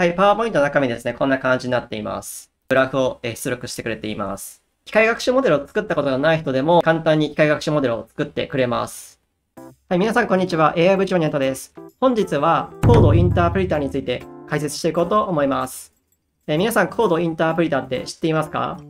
はい、パワーポイントの中身ですね、こんな感じになっています。グラフを出力してくれています。機械学習モデルを作ったことがない人でも簡単に機械学習モデルを作ってくれます。はい、皆さんこんにちは。AI 部長にあたです。本日はコードインタープリターについて解説していこうと思います。え皆さんコードインタープリターって知っていますか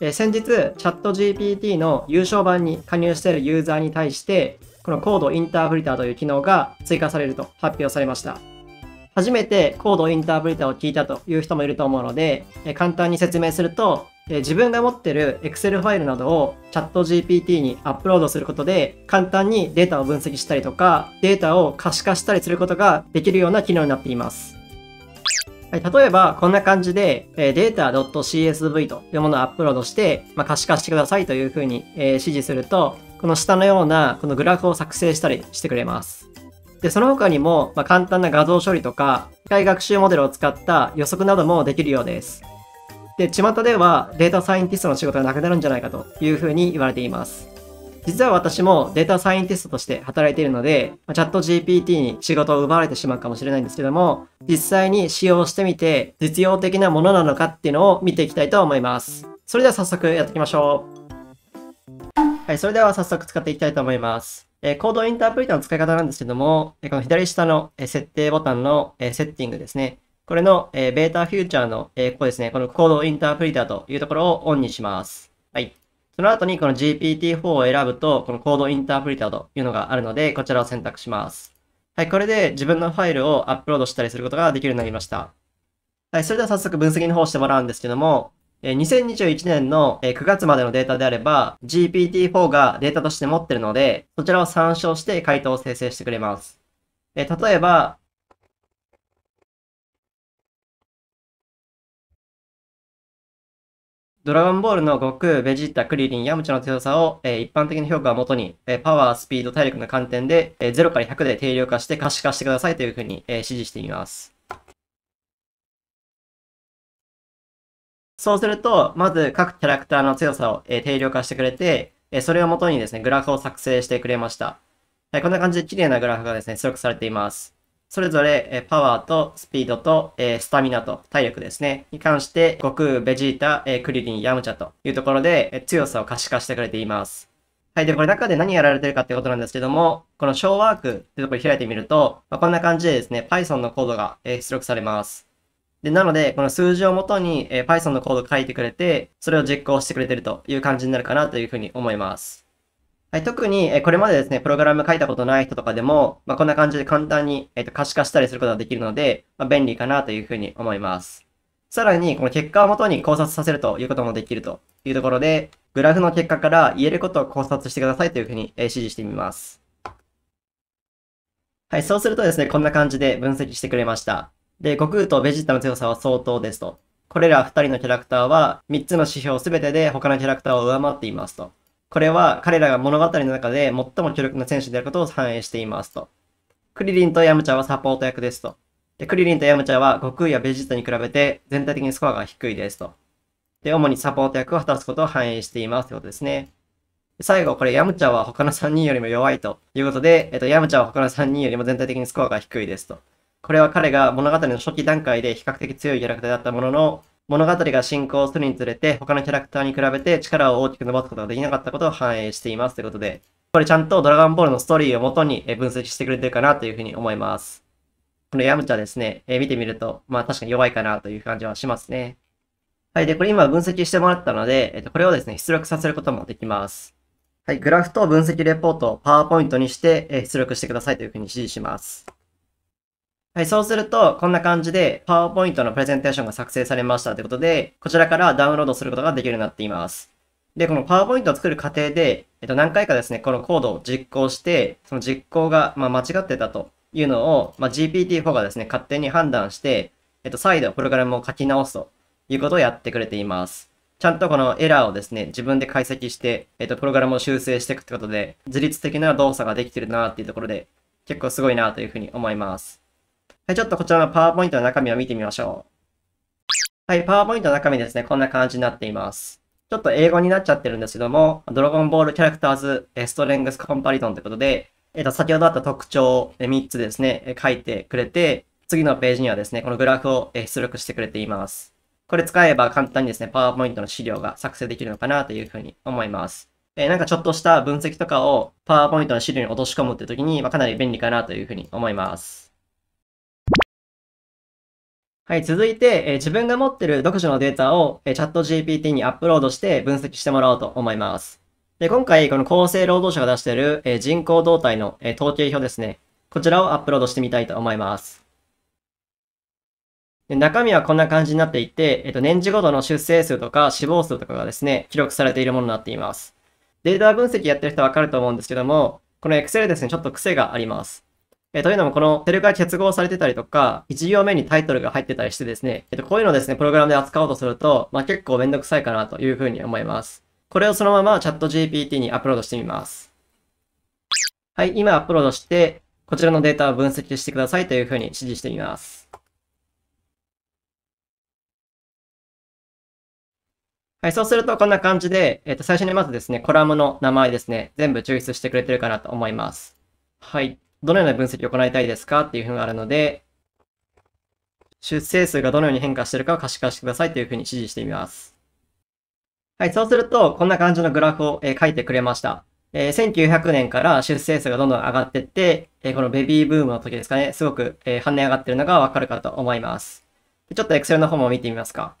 え先日、チャット GPT の優勝版に加入しているユーザーに対して、このコードインタープリターという機能が追加されると発表されました。初めてコードインタープリターを聞いたという人もいると思うので、え簡単に説明すると、え自分が持ってる Excel ファイルなどを ChatGPT にアップロードすることで、簡単にデータを分析したりとか、データを可視化したりすることができるような機能になっています。はい、例えば、こんな感じで、えー、data.csv というものをアップロードして、まあ、可視化してくださいというふうに、え指示すると、この下のようなこのグラフを作成したりしてくれます。で、その他にも、まあ、簡単な画像処理とか、機械学習モデルを使った予測などもできるようです。で、巷ではデータサイエンティストの仕事がなくなるんじゃないかというふうに言われています。実は私もデータサイエンティストとして働いているので、チャット GPT に仕事を奪われてしまうかもしれないんですけども、実際に使用してみて、実用的なものなのかっていうのを見ていきたいと思います。それでは早速やっていきましょう。はい、それでは早速使っていきたいと思います。えコードインタープリターの使い方なんですけども、この左下の設定ボタンのセッティングですね。これの、えー、ベータフューチャーの、えー、ここですね、このコードインタープリターというところをオンにします。はい。その後にこの GPT-4 を選ぶと、このコードインタープリターというのがあるので、こちらを選択します。はい、これで自分のファイルをアップロードしたりすることができるようになりました。はい、それでは早速分析の方してもらうんですけども、2021年の9月までのデータであれば、GPT-4 がデータとして持ってるので、そちらを参照して回答を生成してくれます。例えば、ドラゴンボールの悟空、ベジータ、クリリン、ヤムチャの強さを、え一般的な評価をもとに、えパワー、スピード、体力の観点で、え0から100で定量化して可視化してくださいというふうに、え指示しています。そうすると、まず各キャラクターの強さを、えー、定量化してくれて、えー、それをもとにですね、グラフを作成してくれました。はい、こんな感じで綺麗なグラフがですね、出力されています。それぞれ、えー、パワーとスピードと、えー、スタミナと体力ですね、に関して、悟空、ベジータ、えー、クリリン、ヤムチャというところで、え強さを可視化してくれています。はい。で、これ中で何やられてるかってことなんですけども、この小ワークってところ開いてみると、まあ、こんな感じでですね、Python のコードが出力されます。で、なので、この数字をもとに、え Python のコードを書いてくれて、それを実行してくれてるという感じになるかなというふうに思います。はい、特に、えこれまでですね、プログラム書いたことない人とかでも、まあ、こんな感じで簡単に、えー、と可視化したりすることができるので、まあ、便利かなというふうに思います。さらに、この結果をもとに考察させるということもできるというところで、グラフの結果から言えることを考察してくださいというふうに、え指示してみます。はい、そうするとですね、こんな感じで分析してくれました。で、悟空とベジータの強さは相当ですと。これら2人のキャラクターは3つの指標全てで他のキャラクターを上回っていますと。これは彼らが物語の中で最も強力な選手であることを反映していますと。クリリンとヤムチャはサポート役ですと。で、クリリンとヤムチャは悟空やベジータに比べて全体的にスコアが低いですと。で、主にサポート役を果たすことを反映していますということですね。最後、これ、ヤムチャは他の3人よりも弱いということで、えっと、ヤムチャは他の3人よりも全体的にスコアが低いですと。これは彼が物語の初期段階で比較的強いキャラクターだったものの、物語が進行するにつれて、他のキャラクターに比べて力を大きく伸ばすことができなかったことを反映していますということで、これちゃんとドラゴンボールのストーリーを元に分析してくれてるかなというふうに思います。このヤムチャですね、え見てみると、まあ確かに弱いかなという感じはしますね。はい、で、これ今分析してもらったので、えっと、これをですね、出力させることもできます。はい、グラフと分析レポートを PowerPoint にして出力してくださいというふうに指示します。はい、そうすると、こんな感じで、PowerPoint のプレゼンテーションが作成されましたということで、こちらからダウンロードすることができるようになっています。で、この PowerPoint を作る過程で、えっと、何回かですね、このコードを実行して、その実行が、まあ、間違ってたというのを、まあ、GPT-4 がですね、勝手に判断して、えっと、再度プログラムを書き直すということをやってくれています。ちゃんとこのエラーをですね、自分で解析して、えっと、プログラムを修正していくってことで、自律的な動作ができてるなっていうところで、結構すごいなというふうに思います。はい、ちょっとこちらのパワーポイントの中身を見てみましょう。はい、パワーポイントの中身ですね、こんな感じになっています。ちょっと英語になっちゃってるんですけども、ドラゴンボールキャラクターズ、ストレングスコンパリトンということで、えっ、と、先ほどあった特徴3つですね、書いてくれて、次のページにはですね、このグラフを出力してくれています。これ使えば簡単にですね、パワーポイントの資料が作成できるのかなというふうに思います。えなんかちょっとした分析とかをパワーポイントの資料に落とし込むって時に、まあ、かなり便利かなというふうに思います。はい、続いて、えー、自分が持ってる独自のデータを、えー、チャット GPT にアップロードして分析してもらおうと思います。で、今回、この厚生労働省が出してる、えー、人口動態の、え統計表ですね。こちらをアップロードしてみたいと思います。で中身はこんな感じになっていて、えっと、年次ごとの出生数とか死亡数とかがですね、記録されているものになっています。データ分析やってる人はわかると思うんですけども、この Excel ですね、ちょっと癖があります。えー、というのも、このセルが結合されてたりとか、1行目にタイトルが入ってたりしてですね、えっ、ー、と、こういうのをですね、プログラムで扱おうとすると、まあ、結構めんどくさいかなというふうに思います。これをそのままチャット GPT にアップロードしてみます。はい、今アップロードして、こちらのデータを分析してくださいというふうに指示してみます。はい、そうするとこんな感じで、えっ、ー、と、最初にまずですね、コラムの名前ですね、全部抽出してくれてるかなと思います。はい。どのような分析を行いたいですかっていうふうがあるので、出生数がどのように変化しているかを可視化してくださいというふうに指示してみます。はい、そうすると、こんな感じのグラフを、え書いてくれました。えー、1900年から出生数がどんどん上がってって、えー、このベビーブームの時ですかね、すごく、えー、跳ね上がってるのがわかるかと思います。ちょっと Excel の方も見てみますか。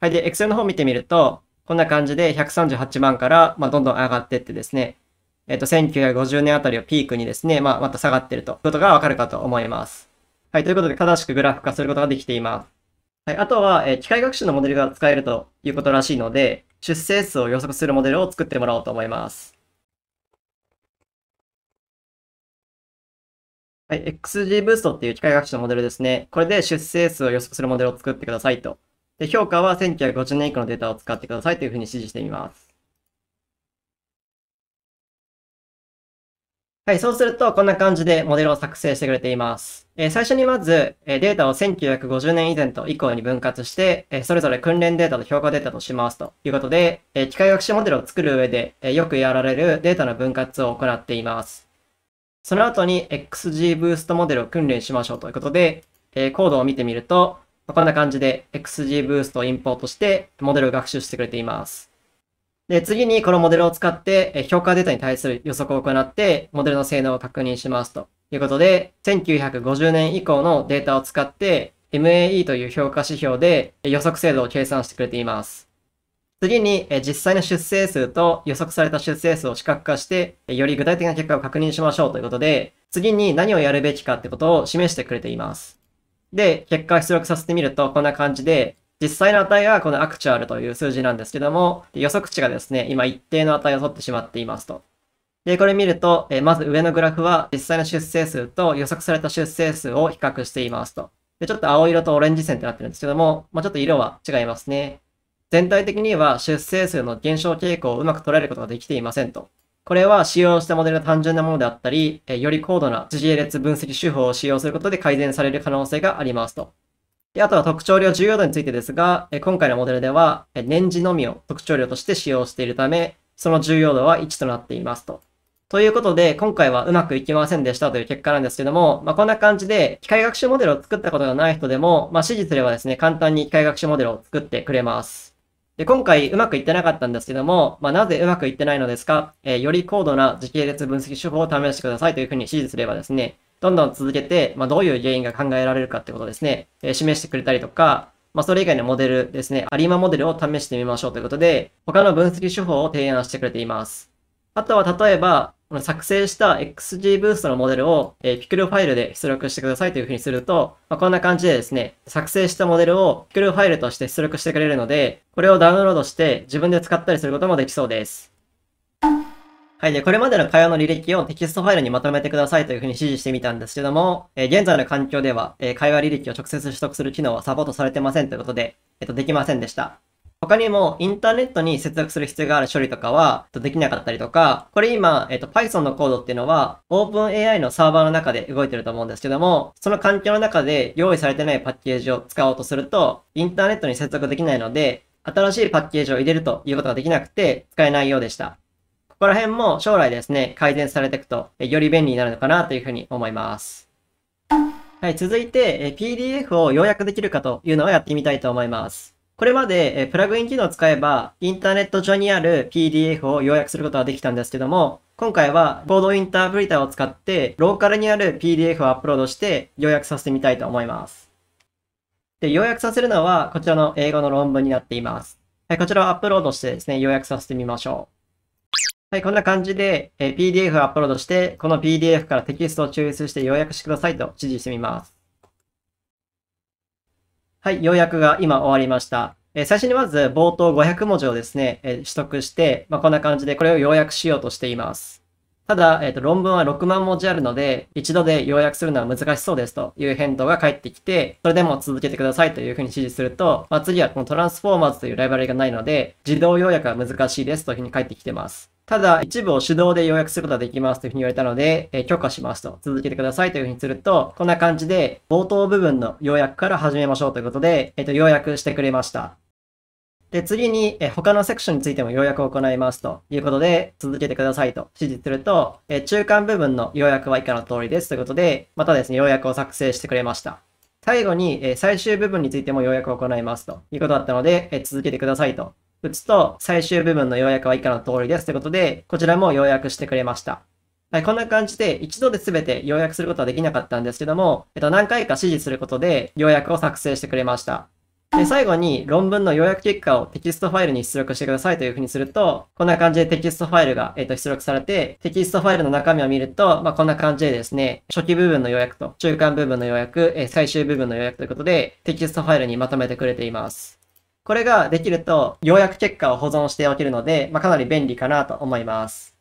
はい、で、Excel の方見てみると、こんな感じで138万から、まあ、どんどん上がってってですね、えっ、と、1950年あたりをピークにですね、まあ、また下がっているということがわかるかと思います。はい、ということで、正しくグラフ化することができています。はい、あとは、えー、機械学習のモデルが使えるということらしいので、出生数を予測するモデルを作ってもらおうと思います。はい、XG ブーストっていう機械学習のモデルですね。これで出生数を予測するモデルを作ってくださいと。で、評価は1950年以降のデータを使ってくださいというふうに指示してみます。はい、そうするとこんな感じでモデルを作成してくれています。え最初にまず、えデータを1950年以前と以降に分割して、えそれぞれ訓練データと評価データとしますということで、え機械学習モデルを作る上で、えよくやられるデータの分割を行っています。その後に x g ブーストモデルを訓練しましょうということで、えコードを見てみると、こんな感じで x g ブーストをインポートしてモデルを学習してくれています。で、次にこのモデルを使って、評価データに対する予測を行って、モデルの性能を確認しますということで、1950年以降のデータを使って、MAE という評価指標で予測精度を計算してくれています。次に、実際の出生数と予測された出生数を視覚化して、より具体的な結果を確認しましょうということで、次に何をやるべきかってことを示してくれています。で、結果を出力させてみると、こんな感じで、実際の値がこのアクチュアルという数字なんですけども、予測値がですね、今一定の値を取ってしまっていますと。で、これ見ると、えまず上のグラフは実際の出生数と予測された出生数を比較していますと。で、ちょっと青色とオレンジ線ってなってるんですけども、まあ、ちょっと色は違いますね。全体的には出生数の減少傾向をうまく捉えることができていませんと。これは使用したモデルの単純なものであったり、より高度な次列分析手法を使用することで改善される可能性がありますと。で、あとは特徴量重要度についてですが、今回のモデルでは、年次のみを特徴量として使用しているため、その重要度は1となっていますと。ということで、今回はうまくいきませんでしたという結果なんですけども、まあ、こんな感じで、機械学習モデルを作ったことがない人でも、まあ、指示すればですね、簡単に機械学習モデルを作ってくれます。で、今回うまくいってなかったんですけども、まあ、なぜうまくいってないのですか、えー、より高度な時系列分析手法を試してくださいというふうに指示すればですね、どんどん続けて、まあ、どういう原因が考えられるかってことですね、えー、示してくれたりとか、まあ、それ以外のモデルですね、アリーマモデルを試してみましょうということで、他の分析手法を提案してくれています。あとは例えば、この作成した XG ブーストのモデルを、えー、p i ファイルで出力してくださいというふうにすると、まあ、こんな感じでですね、作成したモデルをピクルファイルとして出力してくれるので、これをダウンロードして自分で使ったりすることもできそうです。はい。で、これまでの会話の履歴をテキストファイルにまとめてくださいというふうに指示してみたんですけども、え現在の環境では、え会話履歴を直接取得する機能はサポートされてませんということで、えっと、できませんでした。他にも、インターネットに接続する必要がある処理とかは、できなかったりとか、これ今、えっと、Python のコードっていうのは、OpenAI のサーバーの中で動いてると思うんですけども、その環境の中で用意されてないパッケージを使おうとすると、インターネットに接続できないので、新しいパッケージを入れるということができなくて、使えないようでした。ここら辺も将来ですね、改善されていくと、より便利になるのかなというふうに思います。はい、続いて、PDF を要約できるかというのをやってみたいと思います。これまでプラグイン機能を使えば、インターネット上にある PDF を要約することができたんですけども、今回はボードインタープリターを使って、ローカルにある PDF をアップロードして要約させてみたいと思います。で、要約させるのは、こちらの英語の論文になっています。はい、こちらをアップロードしてですね、要約させてみましょう。はい、こんな感じで、え PDF をアップロードして、この PDF からテキストを抽出して要約してくださいと指示してみます。はい、要約が今終わりました。え最初にまず冒頭500文字をですね、え取得して、まあ、こんな感じでこれを要約しようとしています。ただ、えっ、ー、と、論文は6万文字あるので、一度で要約するのは難しそうですという返答が返ってきて、それでも続けてくださいというふうに指示すると、まあ、次はこのトランスフォーマーズというライバリがないので、自動要約は難しいですというふうに返ってきてます。ただ、一部を手動で要約することができますというふうに言われたので、えー、許可しますと、続けてくださいというふうにすると、こんな感じで、冒頭部分の要約から始めましょうということで、えっ、ー、と、要約してくれました。で、次に、え他のセクションについても要約を行いますということで、続けてくださいと指示すると、え中間部分の要約は以下の通りですということで、またですね、要約を作成してくれました。最後に、え最終部分についても要約を行いますということだったので、え続けてくださいと打つと、最終部分の要約は以下の通りですということで、こちらも要約してくれました。はい、こんな感じで、一度で全て要約することはできなかったんですけども、えっと、何回か指示することで、要約を作成してくれました。で最後に論文の要約結果をテキストファイルに出力してくださいというふうにすると、こんな感じでテキストファイルが、えー、と出力されて、テキストファイルの中身を見ると、まあ、こんな感じでですね、初期部分の要約と中間部分の要約、えー、最終部分の要約ということで、テキストファイルにまとめてくれています。これができると、要約結果を保存しておけるので、まあ、かなり便利かなと思います。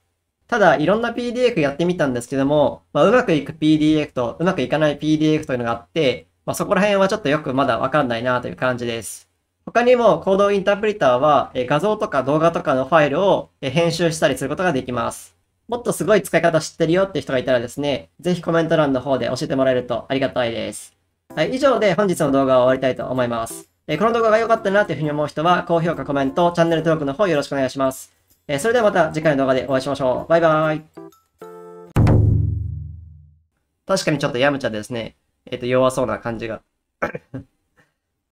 ただ、いろんな PDF やってみたんですけども、まあ、うまくいく PDF とうまくいかない PDF というのがあって、まあ、そこら辺はちょっとよくまだわかんないなという感じです。他にもコードインタープリターは画像とか動画とかのファイルを編集したりすることができます。もっとすごい使い方知ってるよって人がいたらですね、ぜひコメント欄の方で教えてもらえるとありがたいです。はい、以上で本日の動画を終わりたいと思います。えこの動画が良かったなというふうに思う人は、高評価、コメント、チャンネル登録の方よろしくお願いします。えそれではまた次回の動画でお会いしましょう。バイバーイ。確かにちょっとやむちゃですね。えっ、ー、と、弱そうな感じが